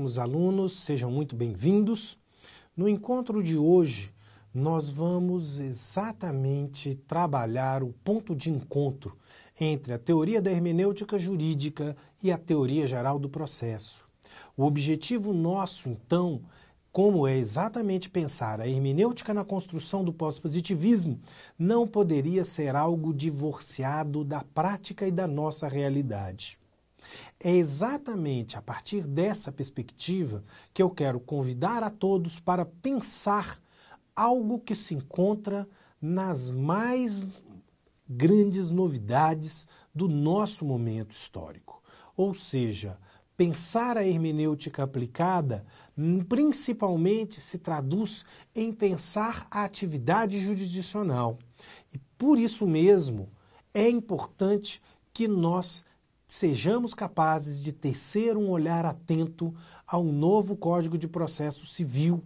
caríssimos alunos, sejam muito bem-vindos. No encontro de hoje, nós vamos exatamente trabalhar o ponto de encontro entre a teoria da hermenêutica jurídica e a teoria geral do processo. O objetivo nosso, então, como é exatamente pensar a hermenêutica na construção do pós-positivismo, não poderia ser algo divorciado da prática e da nossa realidade. É exatamente a partir dessa perspectiva que eu quero convidar a todos para pensar algo que se encontra nas mais grandes novidades do nosso momento histórico. Ou seja, pensar a hermenêutica aplicada principalmente se traduz em pensar a atividade jurisdicional. E por isso mesmo é importante que nós sejamos capazes de tecer um olhar atento ao novo Código de Processo Civil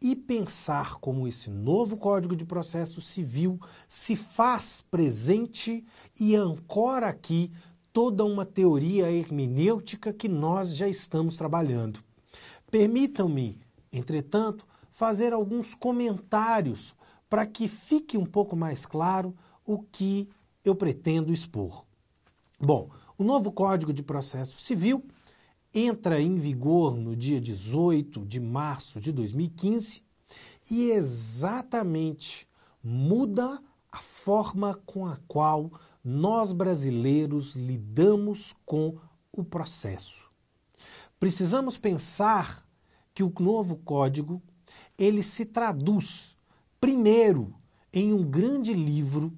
e pensar como esse novo Código de Processo Civil se faz presente e ancora aqui toda uma teoria hermenêutica que nós já estamos trabalhando. Permitam-me, entretanto, fazer alguns comentários para que fique um pouco mais claro o que eu pretendo expor. Bom, o novo Código de Processo Civil entra em vigor no dia 18 de março de 2015 e exatamente muda a forma com a qual nós brasileiros lidamos com o processo. Precisamos pensar que o novo código ele se traduz primeiro em um grande livro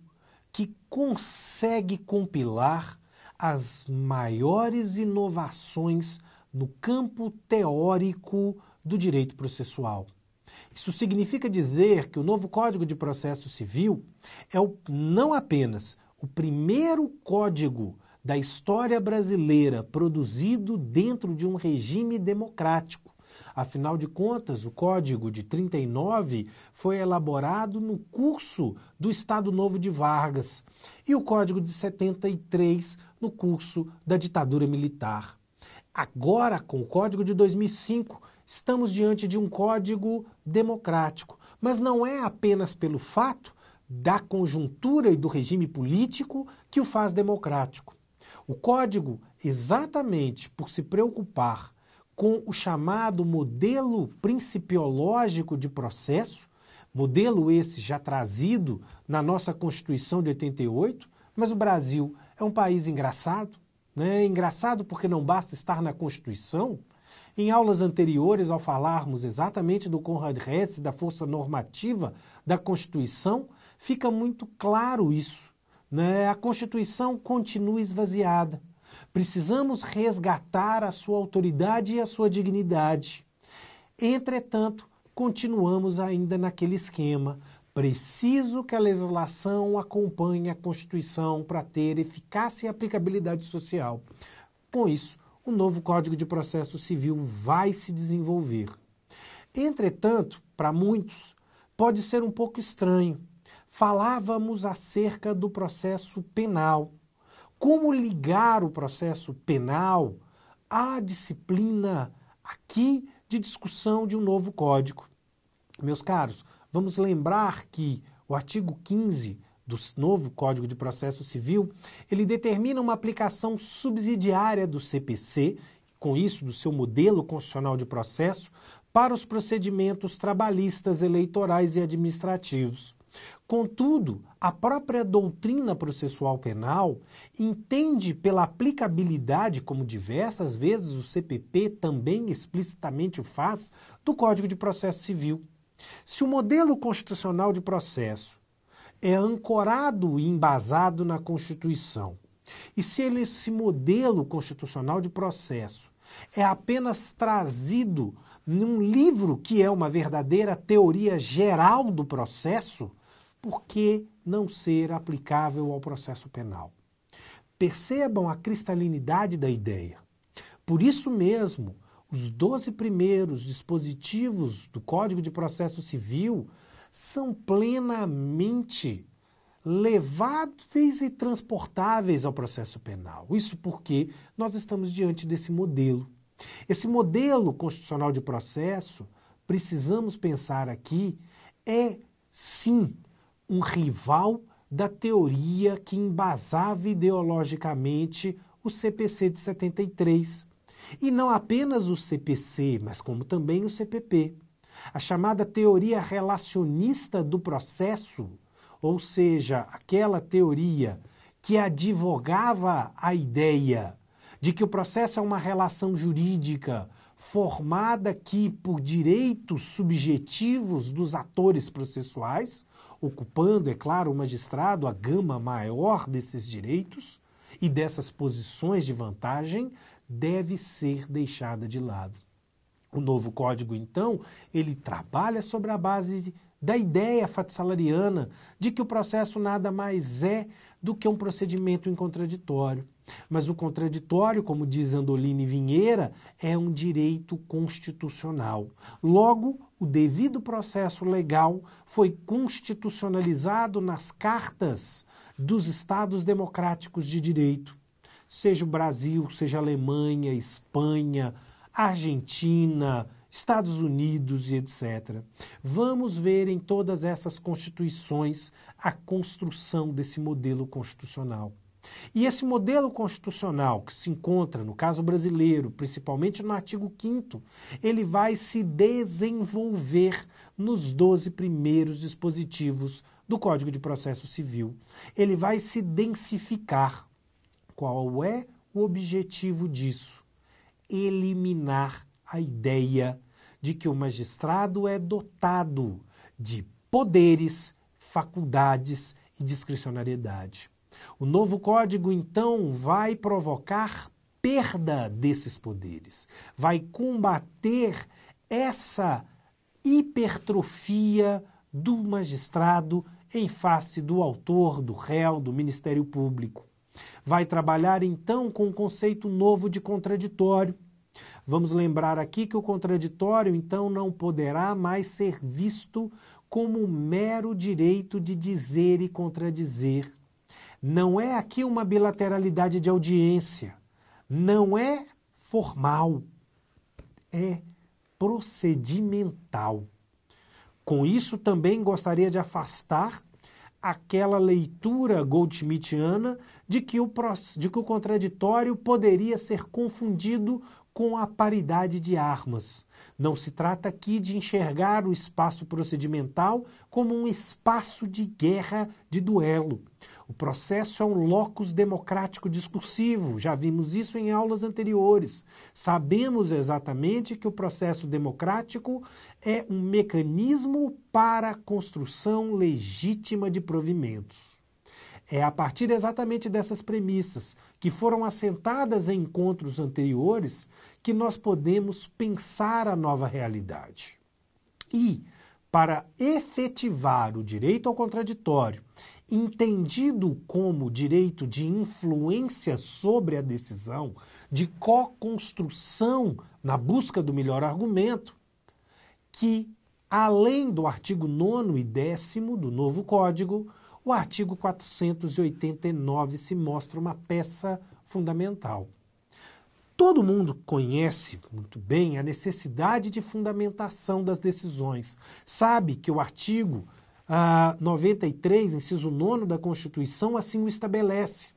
que consegue compilar as maiores inovações no campo teórico do direito processual. Isso significa dizer que o novo Código de Processo Civil é o, não apenas o primeiro código da história brasileira produzido dentro de um regime democrático, Afinal de contas, o Código de 39 foi elaborado no curso do Estado Novo de Vargas e o Código de 73 no curso da ditadura militar. Agora, com o Código de 2005, estamos diante de um código democrático, mas não é apenas pelo fato da conjuntura e do regime político que o faz democrático. O código, exatamente por se preocupar com o chamado modelo principiológico de processo, modelo esse já trazido na nossa Constituição de 88, mas o Brasil é um país engraçado, né? engraçado porque não basta estar na Constituição. Em aulas anteriores, ao falarmos exatamente do Conrad Hesse, da força normativa da Constituição, fica muito claro isso. Né? A Constituição continua esvaziada. Precisamos resgatar a sua autoridade e a sua dignidade. Entretanto, continuamos ainda naquele esquema. Preciso que a legislação acompanhe a Constituição para ter eficácia e aplicabilidade social. Com isso, o novo Código de Processo Civil vai se desenvolver. Entretanto, para muitos, pode ser um pouco estranho. Falávamos acerca do processo penal, como ligar o processo penal à disciplina aqui de discussão de um novo código? Meus caros, vamos lembrar que o artigo 15 do novo Código de Processo Civil, ele determina uma aplicação subsidiária do CPC, com isso do seu modelo constitucional de processo, para os procedimentos trabalhistas, eleitorais e administrativos. Contudo, a própria doutrina processual penal entende pela aplicabilidade, como diversas vezes o CPP também explicitamente o faz, do Código de Processo Civil. Se o modelo constitucional de processo é ancorado e embasado na Constituição, e se esse modelo constitucional de processo é apenas trazido num livro que é uma verdadeira teoria geral do processo, por que não ser aplicável ao processo penal? Percebam a cristalinidade da ideia. Por isso mesmo, os 12 primeiros dispositivos do Código de Processo Civil são plenamente leváveis e transportáveis ao processo penal. Isso porque nós estamos diante desse modelo. Esse modelo constitucional de processo, precisamos pensar aqui, é sim um rival da teoria que embasava ideologicamente o CPC de 73. E não apenas o CPC, mas como também o CPP. A chamada teoria relacionista do processo, ou seja, aquela teoria que advogava a ideia de que o processo é uma relação jurídica formada aqui por direitos subjetivos dos atores processuais, ocupando, é claro, o magistrado a gama maior desses direitos e dessas posições de vantagem, deve ser deixada de lado. O novo código, então, ele trabalha sobre a base da ideia fatsalariana de que o processo nada mais é do que um procedimento incontraditório. Mas o contraditório, como diz Andolini Vinheira, é um direito constitucional. Logo, o devido processo legal foi constitucionalizado nas cartas dos Estados democráticos de direito, seja o Brasil, seja a Alemanha, Espanha, Argentina, Estados Unidos e etc. Vamos ver em todas essas constituições a construção desse modelo constitucional. E esse modelo constitucional que se encontra no caso brasileiro, principalmente no artigo 5 ele vai se desenvolver nos 12 primeiros dispositivos do Código de Processo Civil. Ele vai se densificar. Qual é o objetivo disso? Eliminar a ideia de que o magistrado é dotado de poderes, faculdades e discricionariedade. O novo código, então, vai provocar perda desses poderes, vai combater essa hipertrofia do magistrado em face do autor, do réu, do Ministério Público. Vai trabalhar então com um conceito novo de contraditório. Vamos lembrar aqui que o contraditório então não poderá mais ser visto como um mero direito de dizer e contradizer não é aqui uma bilateralidade de audiência. Não é formal. É procedimental. Com isso, também gostaria de afastar aquela leitura Goldschmidtiana de que, o, de que o contraditório poderia ser confundido com a paridade de armas. Não se trata aqui de enxergar o espaço procedimental como um espaço de guerra, de duelo. O processo é um locus democrático discursivo, já vimos isso em aulas anteriores. Sabemos exatamente que o processo democrático é um mecanismo para a construção legítima de provimentos. É a partir exatamente dessas premissas, que foram assentadas em encontros anteriores, que nós podemos pensar a nova realidade. E, para efetivar o direito ao contraditório entendido como direito de influência sobre a decisão, de co-construção na busca do melhor argumento, que, além do artigo 9 e 10 do novo Código, o artigo 489 se mostra uma peça fundamental. Todo mundo conhece muito bem a necessidade de fundamentação das decisões. Sabe que o artigo a 93, inciso 9 da Constituição, assim o estabelece.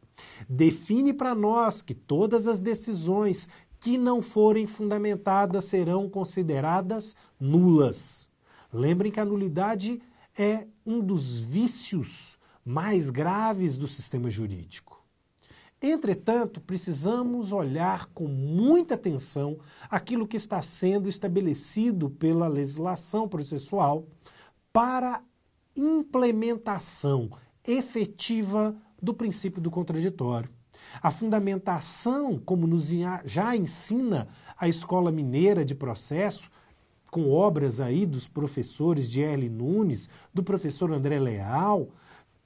Define para nós que todas as decisões que não forem fundamentadas serão consideradas nulas. Lembrem que a nulidade é um dos vícios mais graves do sistema jurídico. Entretanto, precisamos olhar com muita atenção aquilo que está sendo estabelecido pela legislação processual para implementação efetiva do princípio do contraditório. A fundamentação, como nos já ensina a Escola Mineira de Processo, com obras aí dos professores de Erle Nunes, do professor André Leal,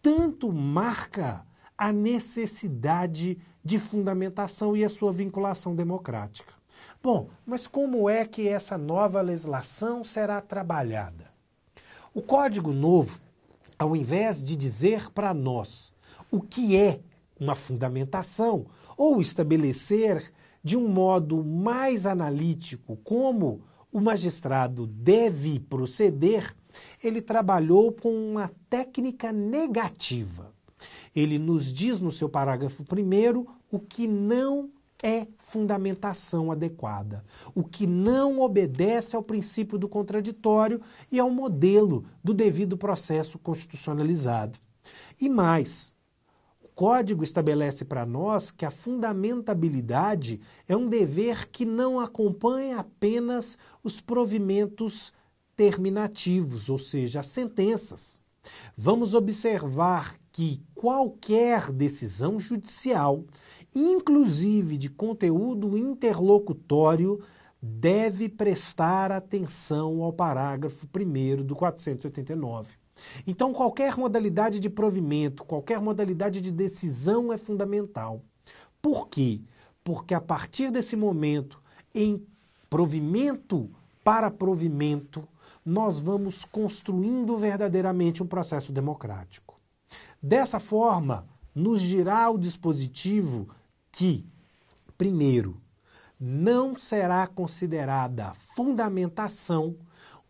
tanto marca a necessidade de fundamentação e a sua vinculação democrática. Bom, mas como é que essa nova legislação será trabalhada? O Código Novo, ao invés de dizer para nós o que é uma fundamentação ou estabelecer de um modo mais analítico como o magistrado deve proceder, ele trabalhou com uma técnica negativa. Ele nos diz no seu parágrafo primeiro o que não é fundamentação adequada. O que não obedece ao princípio do contraditório e ao modelo do devido processo constitucionalizado. E mais, o Código estabelece para nós que a fundamentabilidade é um dever que não acompanha apenas os provimentos terminativos, ou seja, as sentenças. Vamos observar que qualquer decisão judicial inclusive de conteúdo interlocutório, deve prestar atenção ao parágrafo 1 do 489. Então, qualquer modalidade de provimento, qualquer modalidade de decisão é fundamental. Por quê? Porque a partir desse momento, em provimento para provimento, nós vamos construindo verdadeiramente um processo democrático. Dessa forma, nos dirá o dispositivo que, primeiro, não será considerada fundamentação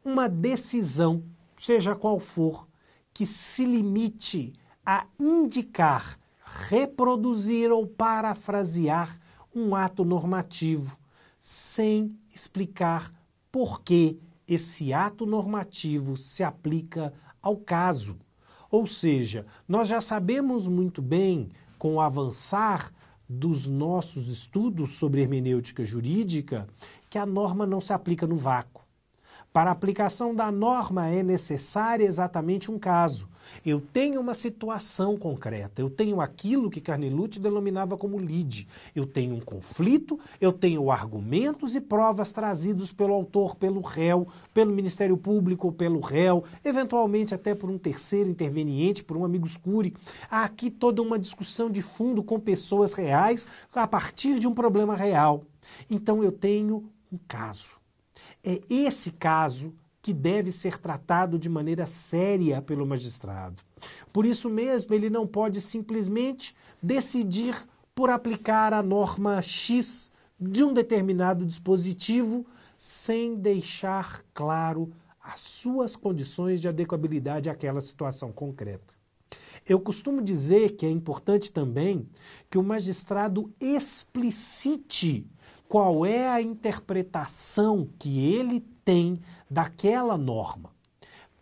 uma decisão, seja qual for, que se limite a indicar, reproduzir ou parafrasear um ato normativo, sem explicar por que esse ato normativo se aplica ao caso. Ou seja, nós já sabemos muito bem, com o avançar dos nossos estudos sobre hermenêutica jurídica que a norma não se aplica no vácuo. Para a aplicação da norma é necessário exatamente um caso. Eu tenho uma situação concreta, eu tenho aquilo que Carnelucci denominava como lead, Eu tenho um conflito, eu tenho argumentos e provas trazidos pelo autor, pelo réu, pelo Ministério Público, pelo réu, eventualmente até por um terceiro interveniente, por um amigo escure. Há aqui toda uma discussão de fundo com pessoas reais a partir de um problema real. Então eu tenho um caso é esse caso que deve ser tratado de maneira séria pelo magistrado. Por isso mesmo, ele não pode simplesmente decidir por aplicar a norma X de um determinado dispositivo sem deixar claro as suas condições de adequabilidade àquela situação concreta. Eu costumo dizer que é importante também que o magistrado explicite qual é a interpretação que ele tem daquela norma.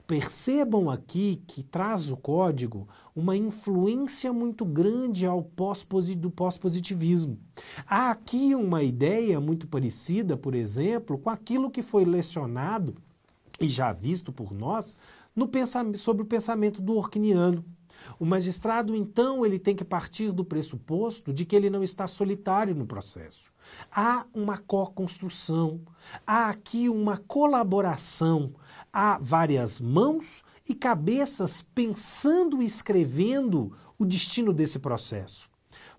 Percebam aqui que traz o código uma influência muito grande ao pós do pós-positivismo. Há aqui uma ideia muito parecida, por exemplo, com aquilo que foi lecionado e já visto por nós no sobre o pensamento do Orkiniano. O magistrado, então, ele tem que partir do pressuposto de que ele não está solitário no processo. Há uma co-construção, há aqui uma colaboração, há várias mãos e cabeças pensando e escrevendo o destino desse processo.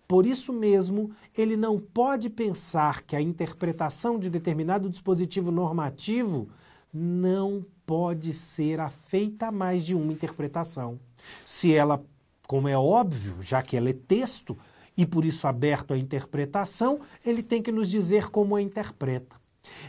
Por isso mesmo, ele não pode pensar que a interpretação de determinado dispositivo normativo não pode ser afeita a mais de uma interpretação. Se ela, como é óbvio, já que ela é texto e por isso aberto à interpretação, ele tem que nos dizer como a interpreta.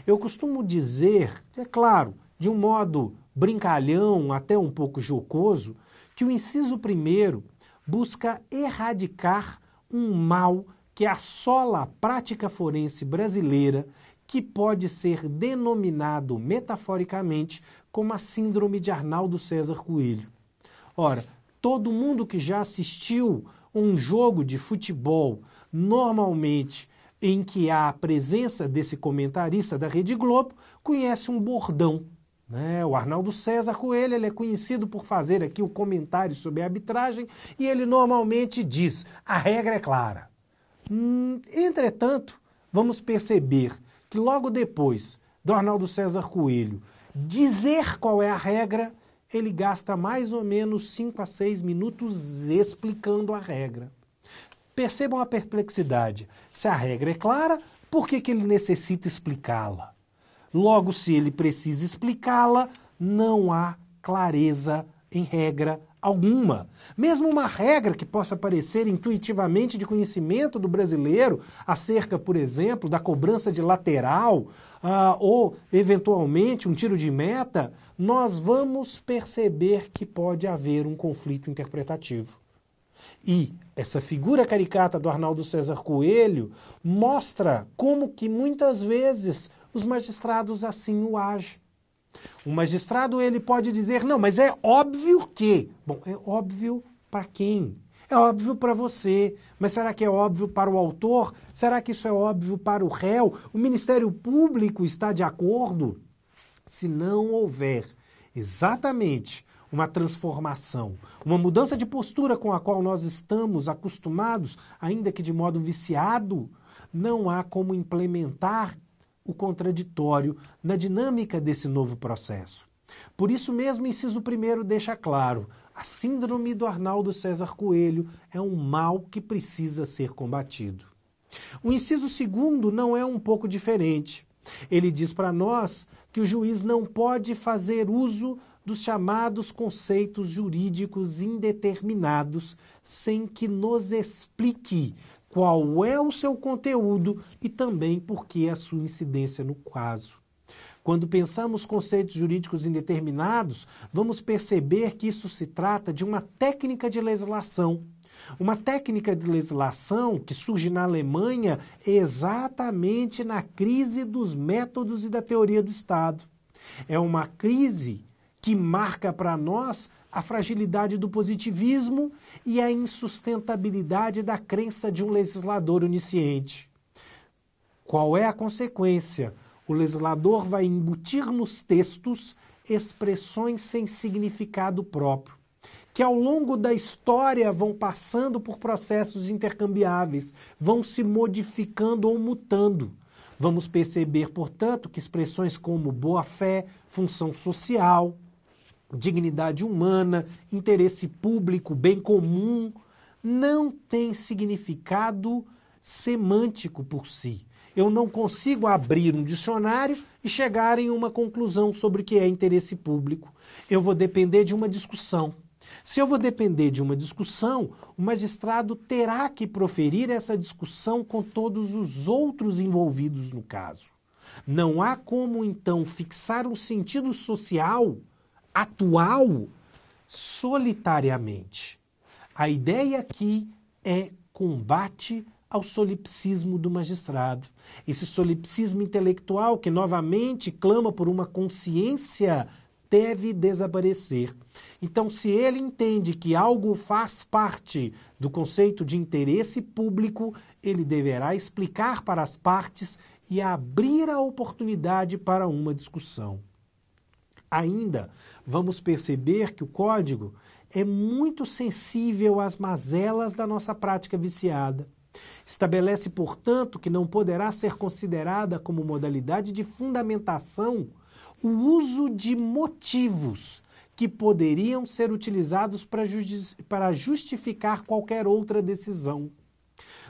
Eu costumo dizer, é claro, de um modo brincalhão, até um pouco jocoso, que o inciso primeiro busca erradicar um mal que assola a prática forense brasileira, que pode ser denominado metaforicamente como a Síndrome de Arnaldo César Coelho. Ora, todo mundo que já assistiu um jogo de futebol, normalmente em que há a presença desse comentarista da Rede Globo, conhece um bordão. Né? O Arnaldo César Coelho ele é conhecido por fazer aqui o comentário sobre a arbitragem e ele normalmente diz: a regra é clara. Hum, entretanto, vamos perceber que logo depois do Arnaldo César Coelho dizer qual é a regra, ele gasta mais ou menos 5 a 6 minutos explicando a regra. Percebam a perplexidade. Se a regra é clara, por que, que ele necessita explicá-la? Logo, se ele precisa explicá-la, não há clareza em regra alguma. Mesmo uma regra que possa parecer intuitivamente de conhecimento do brasileiro, acerca, por exemplo, da cobrança de lateral ah, ou, eventualmente, um tiro de meta, nós vamos perceber que pode haver um conflito interpretativo. E essa figura caricata do Arnaldo César Coelho mostra como que muitas vezes os magistrados assim o agem. O magistrado ele pode dizer: "Não, mas é óbvio que". Bom, é óbvio para quem? É óbvio para você, mas será que é óbvio para o autor? Será que isso é óbvio para o réu? O Ministério Público está de acordo? Se não houver exatamente uma transformação, uma mudança de postura com a qual nós estamos acostumados, ainda que de modo viciado, não há como implementar o contraditório na dinâmica desse novo processo. Por isso mesmo, inciso primeiro deixa claro: a síndrome do Arnaldo César Coelho é um mal que precisa ser combatido. O inciso segundo não é um pouco diferente. Ele diz para nós que o juiz não pode fazer uso dos chamados conceitos jurídicos indeterminados sem que nos explique qual é o seu conteúdo e também por que a sua incidência no caso. Quando pensamos conceitos jurídicos indeterminados, vamos perceber que isso se trata de uma técnica de legislação. Uma técnica de legislação que surge na Alemanha exatamente na crise dos métodos e da teoria do Estado. É uma crise que marca para nós a fragilidade do positivismo e a insustentabilidade da crença de um legislador onisciente. Qual é a consequência? O legislador vai embutir nos textos expressões sem significado próprio, que ao longo da história vão passando por processos intercambiáveis, vão se modificando ou mutando. Vamos perceber, portanto, que expressões como boa-fé, função social, dignidade humana, interesse público, bem comum, não tem significado semântico por si. Eu não consigo abrir um dicionário e chegar em uma conclusão sobre o que é interesse público. Eu vou depender de uma discussão. Se eu vou depender de uma discussão, o magistrado terá que proferir essa discussão com todos os outros envolvidos no caso. Não há como, então, fixar um sentido social atual solitariamente. A ideia aqui é combate ao solipsismo do magistrado. Esse solipsismo intelectual que novamente clama por uma consciência deve desaparecer. Então, se ele entende que algo faz parte do conceito de interesse público, ele deverá explicar para as partes e abrir a oportunidade para uma discussão. Ainda, vamos perceber que o código é muito sensível às mazelas da nossa prática viciada. Estabelece, portanto, que não poderá ser considerada como modalidade de fundamentação o uso de motivos que poderiam ser utilizados para justificar qualquer outra decisão.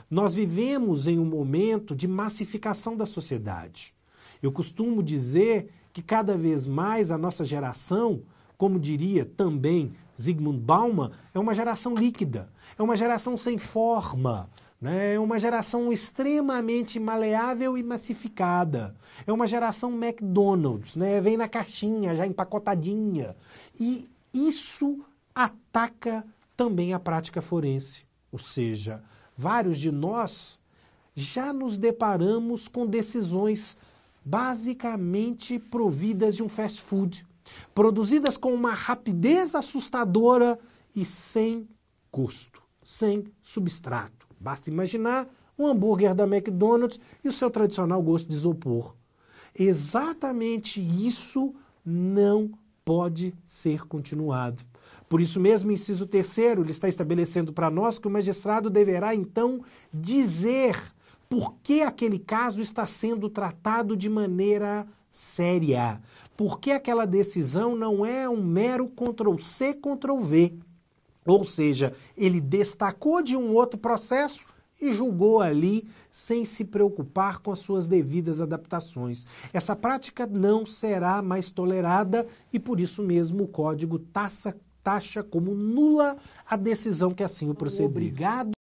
Nós vivemos em um momento de massificação da sociedade. Eu costumo dizer que cada vez mais a nossa geração, como diria também Zygmunt Bauman, é uma geração líquida, é uma geração sem forma, né? é uma geração extremamente maleável e massificada, é uma geração McDonald's, né? vem na caixinha, já empacotadinha. E isso ataca também a prática forense, ou seja, vários de nós já nos deparamos com decisões basicamente providas de um fast food, produzidas com uma rapidez assustadora e sem custo, sem substrato. Basta imaginar um hambúrguer da McDonald's e o seu tradicional gosto de isopor. Exatamente isso não pode ser continuado. Por isso mesmo, o inciso terceiro, ele está estabelecendo para nós que o magistrado deverá então dizer por que aquele caso está sendo tratado de maneira séria? Por que aquela decisão não é um mero Ctrl C, Ctrl V? Ou seja, ele destacou de um outro processo e julgou ali sem se preocupar com as suas devidas adaptações. Essa prática não será mais tolerada e por isso mesmo o código taxa, taxa como nula a decisão que assim o procedeu. Obrigado